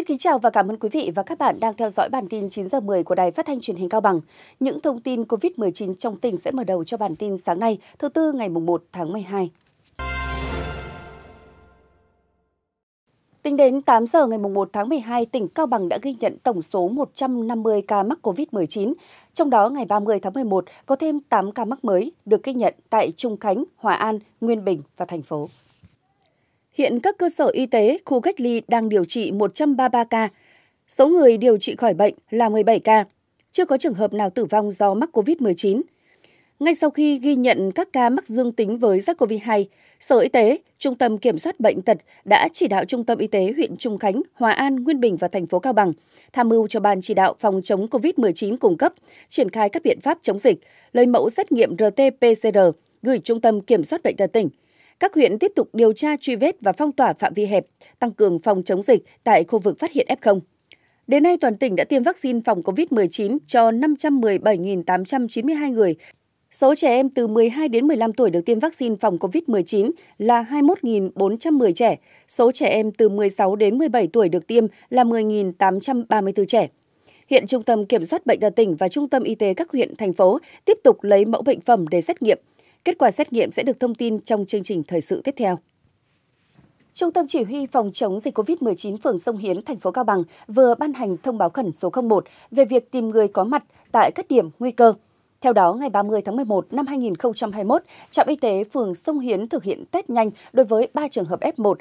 Xin kính chào và cảm ơn quý vị và các bạn đang theo dõi bản tin 9 giờ 10 của Đài Phát thanh Truyền hình Cao Bằng. Những thông tin COVID-19 trong tỉnh sẽ mở đầu cho bản tin sáng nay, thứ tư ngày mùng 1 tháng 12. Tính đến 8 giờ ngày 1 tháng 12, tỉnh Cao Bằng đã ghi nhận tổng số 150 ca mắc COVID-19. Trong đó, ngày 30 tháng 11 có thêm 8 ca mắc mới được ghi nhận tại Trung Khánh, Hòa An, Nguyên Bình và thành phố. Hiện các cơ sở y tế, khu cách ly đang điều trị 133 ca. Số người điều trị khỏi bệnh là 17 ca. Chưa có trường hợp nào tử vong do mắc COVID-19. Ngay sau khi ghi nhận các ca mắc dương tính với SARS-CoV-2, Sở Y tế, Trung tâm Kiểm soát Bệnh tật đã chỉ đạo Trung tâm Y tế huyện Trung Khánh, Hòa An, Nguyên Bình và thành phố Cao Bằng tham mưu cho Ban chỉ đạo phòng chống COVID-19 cung cấp, triển khai các biện pháp chống dịch, lấy mẫu xét nghiệm RT-PCR gửi Trung tâm Kiểm soát Bệnh tật tỉnh, các huyện tiếp tục điều tra truy vết và phong tỏa phạm vi hẹp, tăng cường phòng chống dịch tại khu vực phát hiện F0. Đến nay, toàn tỉnh đã tiêm vaccine phòng COVID-19 cho 517.892 người. Số trẻ em từ 12 đến 15 tuổi được tiêm vaccine phòng COVID-19 là 21.410 trẻ. Số trẻ em từ 16 đến 17 tuổi được tiêm là 10.834 trẻ. Hiện Trung tâm Kiểm soát Bệnh tật tỉnh và Trung tâm Y tế các huyện, thành phố tiếp tục lấy mẫu bệnh phẩm để xét nghiệm. Kết quả xét nghiệm sẽ được thông tin trong chương trình thời sự tiếp theo. Trung tâm Chỉ huy Phòng chống dịch COVID-19 phường Sông Hiến, thành phố Cao Bằng vừa ban hành thông báo khẩn số 01 về việc tìm người có mặt tại các điểm nguy cơ. Theo đó, ngày 30 tháng 11 năm 2021, trạm y tế phường Sông Hiến thực hiện test nhanh đối với 3 trường hợp F1,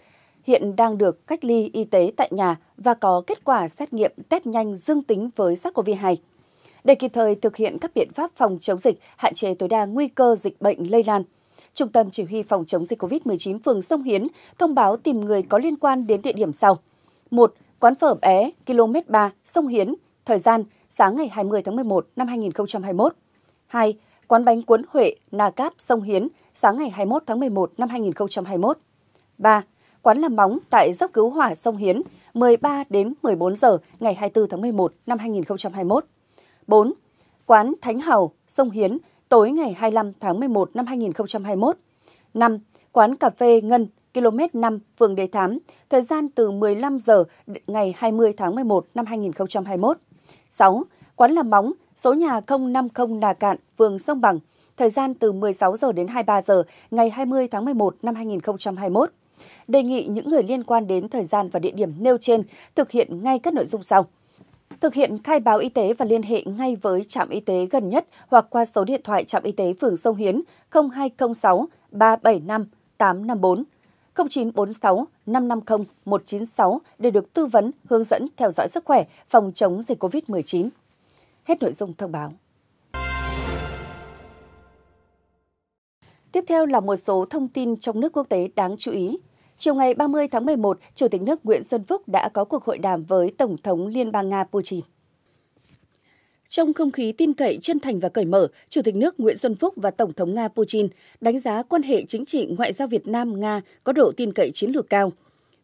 hiện đang được cách ly y tế tại nhà và có kết quả xét nghiệm test nhanh dương tính với SARS-CoV-2 để kịp thời thực hiện các biện pháp phòng chống dịch, hạn chế tối đa nguy cơ dịch bệnh lây lan. Trung tâm Chỉ huy Phòng chống dịch COVID-19 phường Sông Hiến thông báo tìm người có liên quan đến địa điểm sau. 1. Quán phở bé, km 3, Sông Hiến, thời gian sáng ngày 20 tháng 11 năm 2021. 2. Quán bánh cuốn Huệ, Na Cáp, Sông Hiến, sáng ngày 21 tháng 11 năm 2021. 3. Quán làm móng tại dốc cứu hỏa Sông Hiến, 13 đến 14 giờ ngày 24 tháng 11 năm 2021. 4. Quán Thánh Hầu, Sông Hiến, tối ngày 25 tháng 11 năm 2021. 5. Quán Cà phê Ngân, km 5, phường Đề Thám, thời gian từ 15 giờ ngày 20 tháng 11 năm 2021. 6. Quán làm móng, số nhà 050 Đà Cạn, phường Sông Bằng, thời gian từ 16 giờ đến 23 giờ ngày 20 tháng 11 năm 2021. Đề nghị những người liên quan đến thời gian và địa điểm nêu trên thực hiện ngay các nội dung sau. Thực hiện khai báo y tế và liên hệ ngay với trạm y tế gần nhất hoặc qua số điện thoại trạm y tế phường Sông Hiến 0206 375 854, 0946 550 196 để được tư vấn, hướng dẫn, theo dõi sức khỏe, phòng chống dịch COVID-19. Hết nội dung thông báo. Tiếp theo là một số thông tin trong nước quốc tế đáng chú ý. Chiều ngày 30 tháng 11, Chủ tịch nước Nguyễn Xuân Phúc đã có cuộc hội đàm với Tổng thống Liên bang Nga Putin. Trong không khí tin cậy, chân thành và cởi mở, Chủ tịch nước Nguyễn Xuân Phúc và Tổng thống Nga Putin đánh giá quan hệ chính trị ngoại giao Việt Nam-Nga có độ tin cậy chiến lược cao.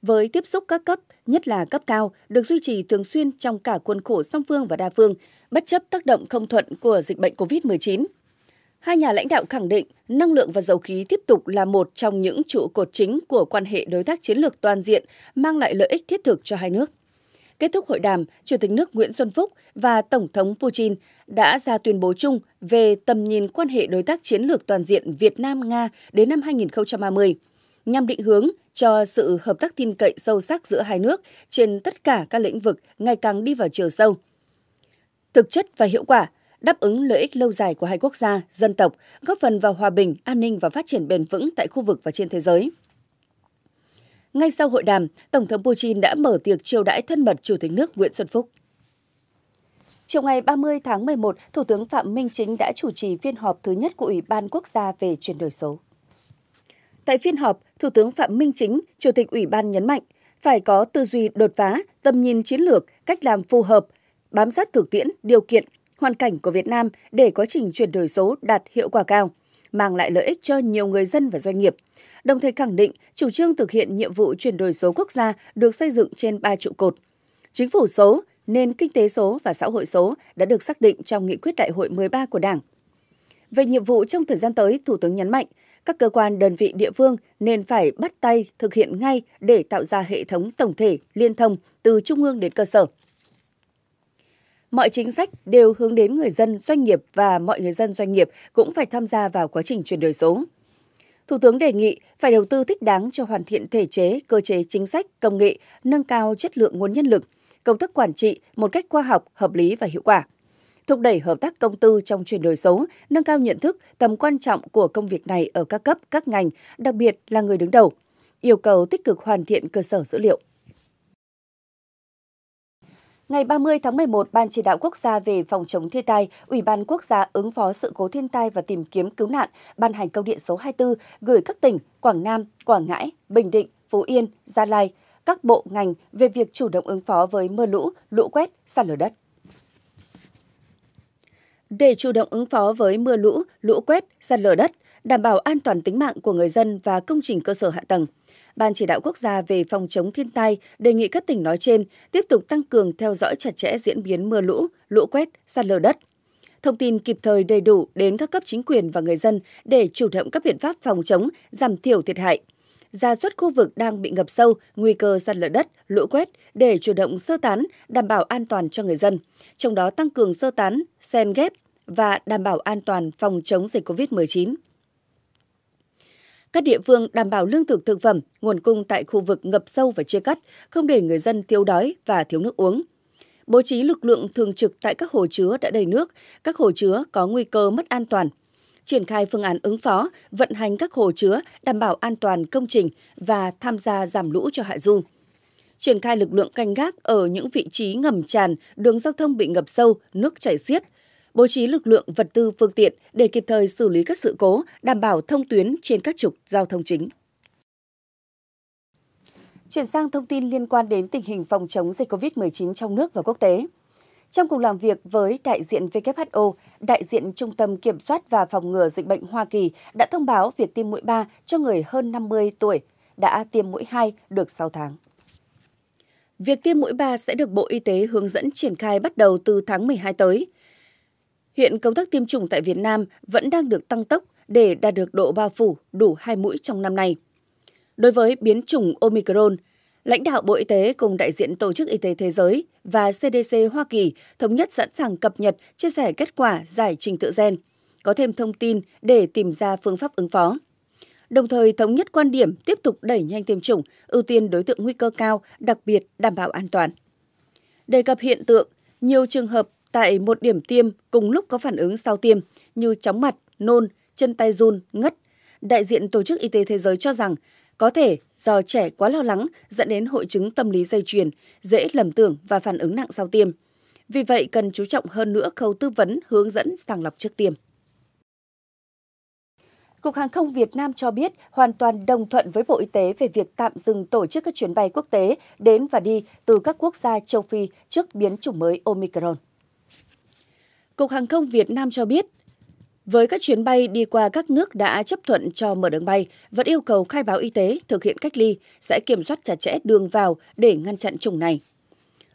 Với tiếp xúc các cấp, nhất là cấp cao, được duy trì thường xuyên trong cả khuôn khổ song phương và đa phương, bất chấp tác động không thuận của dịch bệnh COVID-19, Hai nhà lãnh đạo khẳng định năng lượng và dầu khí tiếp tục là một trong những trụ cột chính của quan hệ đối tác chiến lược toàn diện, mang lại lợi ích thiết thực cho hai nước. Kết thúc hội đàm, Chủ tịch nước Nguyễn Xuân Phúc và Tổng thống Putin đã ra tuyên bố chung về tầm nhìn quan hệ đối tác chiến lược toàn diện Việt Nam-Nga đến năm 2030, nhằm định hướng cho sự hợp tác tin cậy sâu sắc giữa hai nước trên tất cả các lĩnh vực ngày càng đi vào chiều sâu. Thực chất và hiệu quả, đáp ứng lợi ích lâu dài của hai quốc gia, dân tộc, góp phần vào hòa bình, an ninh và phát triển bền vững tại khu vực và trên thế giới. Ngay sau hội đàm, Tổng thống Putin đã mở tiệc chiêu đãi thân mật Chủ tịch nước Nguyễn Xuân Phúc. Chiều ngày 30 tháng 11, Thủ tướng Phạm Minh Chính đã chủ trì phiên họp thứ nhất của Ủy ban Quốc gia về chuyển đổi số. Tại phiên họp, Thủ tướng Phạm Minh Chính, Chủ tịch Ủy ban nhấn mạnh, phải có tư duy đột phá, tầm nhìn chiến lược, cách làm phù hợp, bám sát thực tiễn, điều kiện, hoàn cảnh của Việt Nam để quá trình chuyển đổi số đạt hiệu quả cao, mang lại lợi ích cho nhiều người dân và doanh nghiệp. Đồng thời khẳng định chủ trương thực hiện nhiệm vụ chuyển đổi số quốc gia được xây dựng trên ba trụ cột. Chính phủ số, nền kinh tế số và xã hội số đã được xác định trong nghị quyết đại hội 13 của Đảng. Về nhiệm vụ trong thời gian tới, Thủ tướng nhấn mạnh, các cơ quan đơn vị địa phương nên phải bắt tay thực hiện ngay để tạo ra hệ thống tổng thể liên thông từ trung ương đến cơ sở. Mọi chính sách đều hướng đến người dân, doanh nghiệp và mọi người dân doanh nghiệp cũng phải tham gia vào quá trình chuyển đổi số. Thủ tướng đề nghị phải đầu tư thích đáng cho hoàn thiện thể chế, cơ chế chính sách, công nghệ, nâng cao chất lượng nguồn nhân lực, công thức quản trị một cách khoa học, hợp lý và hiệu quả thúc đẩy hợp tác công tư trong chuyển đổi số, nâng cao nhận thức, tầm quan trọng của công việc này ở các cấp, các ngành, đặc biệt là người đứng đầu. Yêu cầu tích cực hoàn thiện cơ sở dữ liệu. Ngày 30 tháng 11, Ban chỉ đạo quốc gia về phòng chống thiên tai, Ủy ban quốc gia ứng phó sự cố thiên tai và tìm kiếm cứu nạn ban hành công điện số 24 gửi các tỉnh Quảng Nam, Quảng Ngãi, Bình Định, Phú Yên, Gia Lai, các bộ ngành về việc chủ động ứng phó với mưa lũ, lũ quét, sạt lở đất. Để chủ động ứng phó với mưa lũ, lũ quét, sạt lở đất, đảm bảo an toàn tính mạng của người dân và công trình cơ sở hạ tầng, Ban chỉ đạo quốc gia về phòng chống thiên tai đề nghị các tỉnh nói trên tiếp tục tăng cường theo dõi chặt chẽ diễn biến mưa lũ, lũ quét, sạt lở đất. Thông tin kịp thời đầy đủ đến các cấp chính quyền và người dân để chủ động các biện pháp phòng chống, giảm thiểu thiệt hại. Ra soát khu vực đang bị ngập sâu, nguy cơ sạt lở đất, lũ quét để chủ động sơ tán, đảm bảo an toàn cho người dân. Trong đó tăng cường sơ tán, xen ghép và đảm bảo an toàn phòng chống dịch COVID-19. Các địa phương đảm bảo lương thực thực phẩm, nguồn cung tại khu vực ngập sâu và chia cắt, không để người dân thiếu đói và thiếu nước uống. Bố trí lực lượng thường trực tại các hồ chứa đã đầy nước, các hồ chứa có nguy cơ mất an toàn. Triển khai phương án ứng phó, vận hành các hồ chứa đảm bảo an toàn công trình và tham gia giảm lũ cho hạ du triển khai lực lượng canh gác ở những vị trí ngầm tràn, đường giao thông bị ngập sâu, nước chảy xiết, bố trí lực lượng, vật tư, phương tiện để kịp thời xử lý các sự cố, đảm bảo thông tuyến trên các trục giao thông chính. Chuyển sang thông tin liên quan đến tình hình phòng chống dịch COVID-19 trong nước và quốc tế. Trong cuộc làm việc với đại diện WHO, đại diện Trung tâm Kiểm soát và Phòng ngừa Dịch bệnh Hoa Kỳ đã thông báo việc tiêm mũi 3 cho người hơn 50 tuổi đã tiêm mũi 2 được 6 tháng. Việc tiêm mũi 3 sẽ được Bộ Y tế hướng dẫn triển khai bắt đầu từ tháng 12 tới. Hiện công tác tiêm chủng tại Việt Nam vẫn đang được tăng tốc để đạt được độ bao phủ đủ hai mũi trong năm nay. Đối với biến chủng Omicron, lãnh đạo Bộ Y tế cùng đại diện Tổ chức Y tế Thế giới và CDC Hoa Kỳ thống nhất sẵn sàng cập nhật, chia sẻ kết quả giải trình tự gen, có thêm thông tin để tìm ra phương pháp ứng phó. Đồng thời thống nhất quan điểm tiếp tục đẩy nhanh tiêm chủng, ưu tiên đối tượng nguy cơ cao, đặc biệt đảm bảo an toàn. Đề cập hiện tượng, nhiều trường hợp tại một điểm tiêm cùng lúc có phản ứng sau tiêm như chóng mặt, nôn, chân tay run, ngất. Đại diện Tổ chức Y tế Thế giới cho rằng có thể do trẻ quá lo lắng dẫn đến hội chứng tâm lý dây chuyền, dễ lầm tưởng và phản ứng nặng sau tiêm. Vì vậy, cần chú trọng hơn nữa khâu tư vấn, hướng dẫn, sàng lọc trước tiêm. Cục Hàng không Việt Nam cho biết hoàn toàn đồng thuận với Bộ Y tế về việc tạm dừng tổ chức các chuyến bay quốc tế đến và đi từ các quốc gia châu Phi trước biến chủng mới Omicron. Cục Hàng không Việt Nam cho biết, với các chuyến bay đi qua các nước đã chấp thuận cho mở đường bay, vẫn yêu cầu khai báo y tế, thực hiện cách ly, sẽ kiểm soát chặt chẽ đường vào để ngăn chặn chủng này.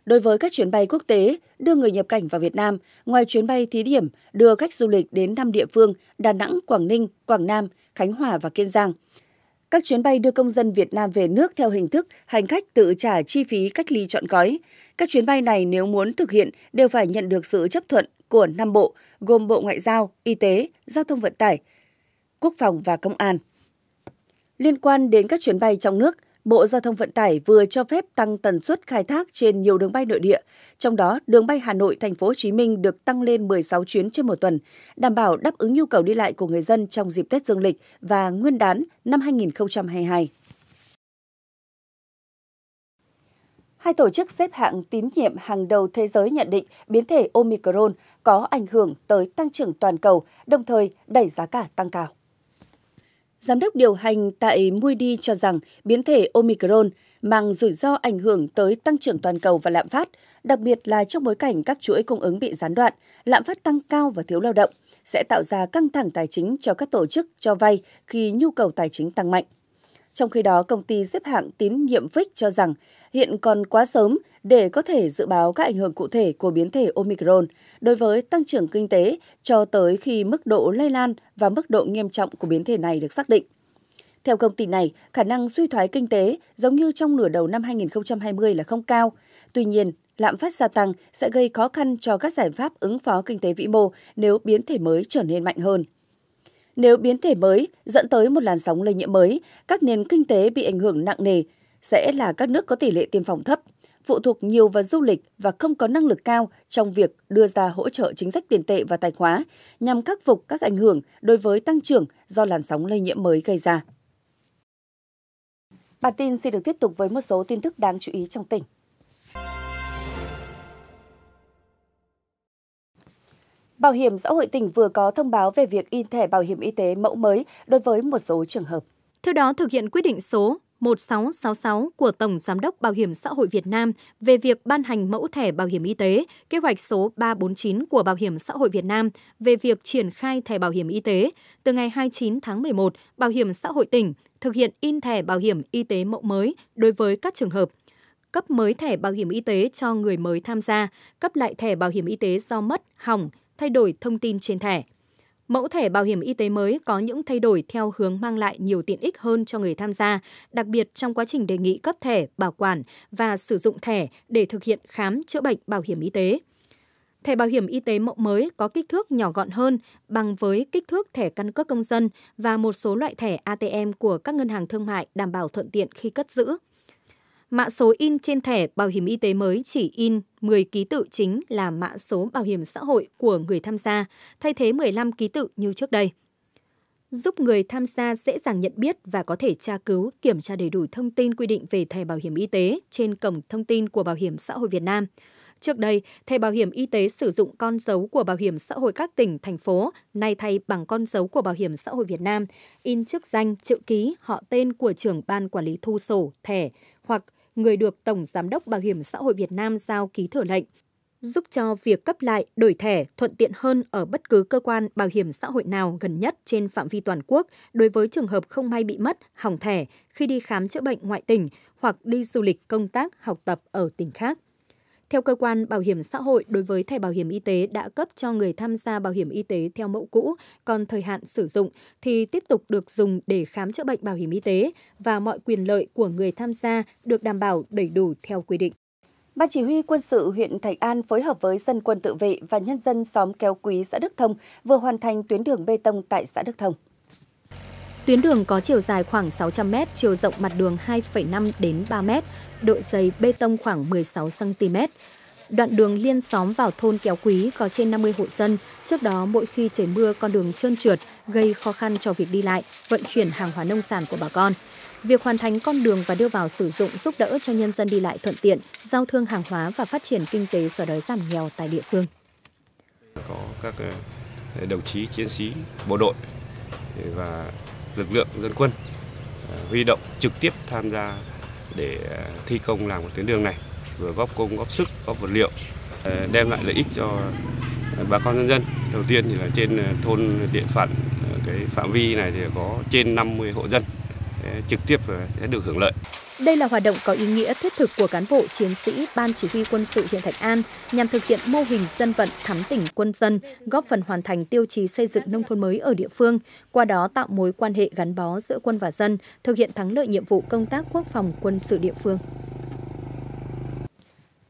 Đối với các chuyến bay quốc tế đưa người nhập cảnh vào Việt Nam, ngoài chuyến bay thí điểm đưa khách du lịch đến 5 địa phương Đà Nẵng, Quảng Ninh, Quảng Nam, Khánh Hòa và Kiên Giang, các chuyến bay đưa công dân Việt Nam về nước theo hình thức hành khách tự trả chi phí cách ly chọn gói. Các chuyến bay này nếu muốn thực hiện đều phải nhận được sự chấp thuận của năm bộ gồm Bộ Ngoại giao, Y tế, Giao thông vận tải, Quốc phòng và Công an. Liên quan đến các chuyến bay trong nước, Bộ Giao thông Vận tải vừa cho phép tăng tần suất khai thác trên nhiều đường bay nội địa, trong đó đường bay Hà Nội Thành phố Hồ Chí Minh được tăng lên 16 chuyến trên một tuần, đảm bảo đáp ứng nhu cầu đi lại của người dân trong dịp Tết Dương lịch và Nguyên đán năm 2022. Hai tổ chức xếp hạng tín nhiệm hàng đầu thế giới nhận định biến thể Omicron có ảnh hưởng tới tăng trưởng toàn cầu, đồng thời đẩy giá cả tăng cao. Giám đốc điều hành tại Moody cho rằng biến thể Omicron mang rủi ro ảnh hưởng tới tăng trưởng toàn cầu và lạm phát, đặc biệt là trong bối cảnh các chuỗi cung ứng bị gián đoạn, lạm phát tăng cao và thiếu lao động, sẽ tạo ra căng thẳng tài chính cho các tổ chức cho vay khi nhu cầu tài chính tăng mạnh. Trong khi đó, công ty xếp hạng tín nhiệm Fitch cho rằng hiện còn quá sớm để có thể dự báo các ảnh hưởng cụ thể của biến thể Omicron đối với tăng trưởng kinh tế cho tới khi mức độ lây lan và mức độ nghiêm trọng của biến thể này được xác định. Theo công ty này, khả năng suy thoái kinh tế giống như trong nửa đầu năm 2020 là không cao. Tuy nhiên, lạm phát gia tăng sẽ gây khó khăn cho các giải pháp ứng phó kinh tế vĩ mô nếu biến thể mới trở nên mạnh hơn. Nếu biến thể mới dẫn tới một làn sóng lây nhiễm mới, các nền kinh tế bị ảnh hưởng nặng nề sẽ là các nước có tỷ lệ tiêm phòng thấp, phụ thuộc nhiều vào du lịch và không có năng lực cao trong việc đưa ra hỗ trợ chính sách tiền tệ và tài khóa nhằm khắc phục các ảnh hưởng đối với tăng trưởng do làn sóng lây nhiễm mới gây ra. Bản tin xin được tiếp tục với một số tin tức đáng chú ý trong tỉnh. Bảo hiểm xã hội tỉnh vừa có thông báo về việc in thẻ bảo hiểm y tế mẫu mới đối với một số trường hợp. Theo đó, thực hiện quyết định số 1666 của Tổng Giám đốc Bảo hiểm xã hội Việt Nam về việc ban hành mẫu thẻ bảo hiểm y tế, kế hoạch số 349 của Bảo hiểm xã hội Việt Nam về việc triển khai thẻ bảo hiểm y tế. Từ ngày 29 tháng 11, Bảo hiểm xã hội tỉnh thực hiện in thẻ bảo hiểm y tế mẫu mới đối với các trường hợp cấp mới thẻ bảo hiểm y tế cho người mới tham gia, cấp lại thẻ bảo hiểm y tế do mất, hỏng thay đổi thông tin trên thẻ. Mẫu thẻ bảo hiểm y tế mới có những thay đổi theo hướng mang lại nhiều tiện ích hơn cho người tham gia, đặc biệt trong quá trình đề nghị cấp thẻ, bảo quản và sử dụng thẻ để thực hiện khám chữa bệnh bảo hiểm y tế. Thẻ bảo hiểm y tế mẫu mới có kích thước nhỏ gọn hơn bằng với kích thước thẻ căn cước công dân và một số loại thẻ ATM của các ngân hàng thương mại đảm bảo thuận tiện khi cất giữ mã số in trên thẻ bảo hiểm y tế mới chỉ in 10 ký tự chính là mã số bảo hiểm xã hội của người tham gia, thay thế 15 ký tự như trước đây. Giúp người tham gia dễ dàng nhận biết và có thể tra cứu, kiểm tra đầy đủ thông tin quy định về thẻ bảo hiểm y tế trên cổng thông tin của Bảo hiểm xã hội Việt Nam. Trước đây, thẻ bảo hiểm y tế sử dụng con dấu của Bảo hiểm xã hội các tỉnh, thành phố, nay thay bằng con dấu của Bảo hiểm xã hội Việt Nam, in chức danh, chữ ký, họ tên của trưởng ban quản lý thu sổ, thẻ hoặc người được Tổng Giám đốc Bảo hiểm xã hội Việt Nam giao ký thửa lệnh, giúp cho việc cấp lại, đổi thẻ thuận tiện hơn ở bất cứ cơ quan bảo hiểm xã hội nào gần nhất trên phạm vi toàn quốc đối với trường hợp không may bị mất, hỏng thẻ khi đi khám chữa bệnh ngoại tỉnh hoặc đi du lịch công tác, học tập ở tỉnh khác. Theo cơ quan bảo hiểm xã hội, đối với thẻ bảo hiểm y tế đã cấp cho người tham gia bảo hiểm y tế theo mẫu cũ, còn thời hạn sử dụng thì tiếp tục được dùng để khám chữa bệnh bảo hiểm y tế và mọi quyền lợi của người tham gia được đảm bảo đầy đủ theo quy định. Ban chỉ huy quân sự huyện Thạch An phối hợp với dân quân tự vệ và nhân dân xóm Kéo Quý xã Đức Thông vừa hoàn thành tuyến đường bê tông tại xã Đức Thông. Tuyến đường có chiều dài khoảng 600 m, chiều rộng mặt đường 2,5 đến 3 m, độ dày bê tông khoảng 16cm. Đoạn đường liên xóm vào thôn Kéo Quý có trên 50 hộ dân. Trước đó, mỗi khi trời mưa, con đường trơn trượt, gây khó khăn cho việc đi lại, vận chuyển hàng hóa nông sản của bà con. Việc hoàn thành con đường và đưa vào sử dụng giúp đỡ cho nhân dân đi lại thuận tiện, giao thương hàng hóa và phát triển kinh tế xóa đói giảm nghèo tại địa phương. Có các ờ, đồng chí chiến sĩ bộ đội và lực lượng dân quân ờ, huy động trực tiếp tham gia để thi công làm một tuyến đường này vừa góp công góp sức góp vật liệu ờ, đem lại lợi ích cho bà con nhân dân đầu tiên thì là trên ờ, thôn điện phận ờ, cái phạm vi này thì có trên 50 hộ dân trực tiếp sẽ được hưởng lợi đây là hoạt động có ý nghĩa thiết thực của cán bộ chiến sĩ Ban Chỉ huy quân sự huyện Thạch An nhằm thực hiện mô hình dân vận thắm tỉnh quân dân, góp phần hoàn thành tiêu chí xây dựng nông thôn mới ở địa phương, qua đó tạo mối quan hệ gắn bó giữa quân và dân, thực hiện thắng lợi nhiệm vụ công tác quốc phòng quân sự địa phương.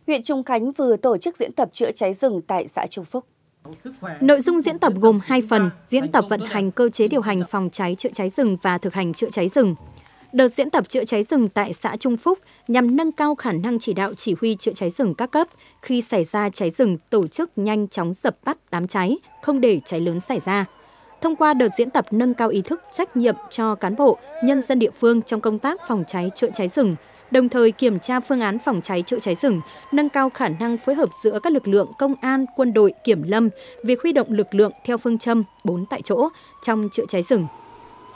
Huyện Trung Khánh vừa tổ chức diễn tập chữa cháy rừng tại xã Trung Phúc. Nội dung diễn tập gồm hai phần, diễn tập vận hành cơ chế điều hành phòng cháy chữa cháy rừng và thực hành chữa cháy rừng. Đợt diễn tập chữa cháy rừng tại xã Trung Phúc nhằm nâng cao khả năng chỉ đạo chỉ huy chữa cháy rừng các cấp khi xảy ra cháy rừng tổ chức nhanh chóng dập tắt đám cháy, không để cháy lớn xảy ra. Thông qua đợt diễn tập nâng cao ý thức trách nhiệm cho cán bộ, nhân dân địa phương trong công tác phòng cháy chữa cháy rừng, đồng thời kiểm tra phương án phòng cháy chữa cháy rừng, nâng cao khả năng phối hợp giữa các lực lượng công an, quân đội, kiểm lâm, việc huy động lực lượng theo phương châm 4 tại chỗ trong chữa cháy rừng.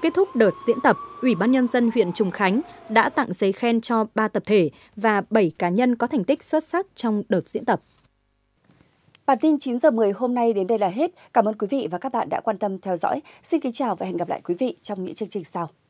Kết thúc đợt diễn tập, Ủy ban Nhân dân huyện Trùng Khánh đã tặng giấy khen cho 3 tập thể và 7 cá nhân có thành tích xuất sắc trong đợt diễn tập. Bản tin 9 giờ 10 hôm nay đến đây là hết. Cảm ơn quý vị và các bạn đã quan tâm theo dõi. Xin kính chào và hẹn gặp lại quý vị trong những chương trình sau.